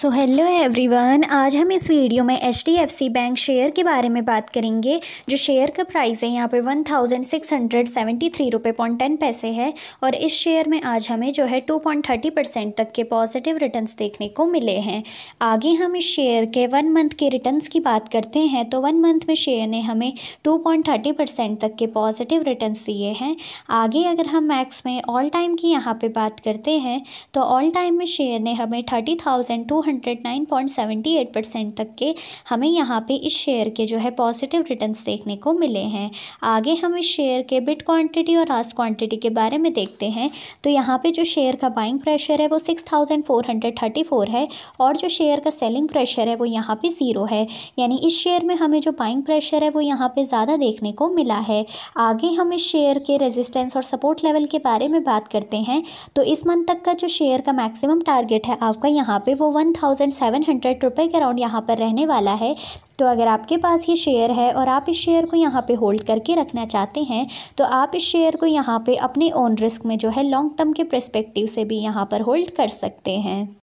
so hello everyone आज हम इस वीडियो में H D F C bank share के बारे में बात करेंगे जो शेयर का प्राइस है यहाँ पे one thousand six hundred seventy three रुपये पॉइंट टेन पैसे है और इस शेयर में आज हमें जो है टू पॉइंट थर्टी परसेंट तक के पॉजिटिव रिटर्न्स देखने को मिले हैं आगे हम इस शेयर के वन मंथ के रिटर्न्स की बात करते हैं तो वन मंथ में शेयर ने हमें टू पॉइंट थर्टी परसेंट तक के पॉजिटिव रिटर्न्स दिए हैं आगे अगर हम मैक्स में ऑल टाइम की यहाँ पर बात करते हैं तो ऑल टाइम में शेयर ने हमें थर्टी थाउजेंड टू 109.78 परसेंट तक के हमें यहाँ पे इस शेयर के जो है पॉजिटिव रिटर्न्स देखने को मिले हैं आगे हम इस शेयर के बिट क्वांटिटी और आस क्वांटिटी के बारे में देखते हैं तो यहाँ पे जो शेयर का बाइंग प्रेशर है वो 6434 है और जो शेयर का सेलिंग प्रेशर है वो यहाँ पे ज़ीरो है यानी इस शेयर में हमें जो बाइंग प्रेशर है वो यहाँ पर ज़्यादा देखने को मिला है आगे हम इस शेयर के रेजिस्टेंस और सपोर्ट लेवल के बारे में बात करते हैं तो इस मंथ तक का जो शेयर का मैक्सिमम टारगेट है आपका यहाँ पे वो वन थाउजेंड सेवन हंड्रेड रुपये के अराउंड यहाँ पर रहने वाला है तो अगर आपके पास ये शेयर है और आप इस शेयर को यहाँ पे होल्ड करके रखना चाहते हैं तो आप इस शेयर को यहाँ पे अपने ओन रिस्क में जो है लॉन्ग टर्म के प्रस्पेक्टिव से भी यहाँ पर होल्ड कर सकते हैं